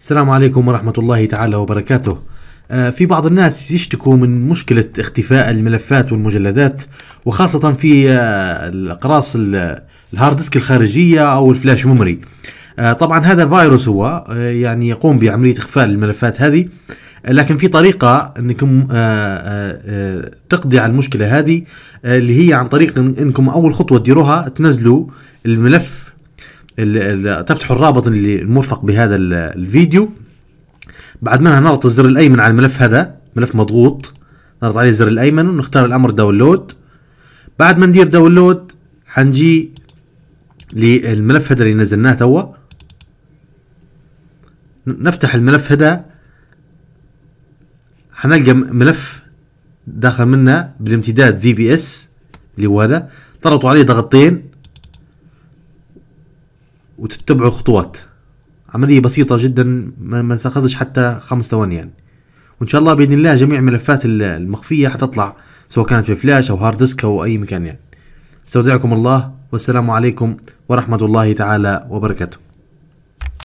السلام عليكم ورحمة الله تعالى وبركاته آه، في بعض الناس يشتكوا من مشكلة اختفاء الملفات والمجلدات وخاصة في آه، الأقراص الهارد ديسك الخارجية أو الفلاش ميموري آه، طبعا هذا فيروس هو يعني يقوم بعملية إخفاء الملفات هذه لكن في طريقة انكم تقضي على المشكلة هذه اللي هي عن طريق انكم اول خطوة تديروها تنزلوا الملف تفتحوا الرابط اللي المرفق بهذا الفيديو بعد منها نضغط الزر الايمن على الملف هذا ملف مضغوط نضغط عليه الزر الايمن ونختار الامر داونلود بعد ما ندير داونلود حنجي للملف هذا اللي نزلناه توا نفتح الملف هذا حنلقى ملف داخل منا بالامتداد في بي اس اللي هو هذا ضغطوا عليه ضغطتين وتتبعوا الخطوات عملية بسيطة جدا ما تاخذش حتى خمس ثواني يعني وان شاء الله باذن الله جميع الملفات المخفية حتطلع سواء كانت في فلاش او هارد ديسك او اي مكان يعني استودعكم الله والسلام عليكم ورحمة الله تعالى وبركاته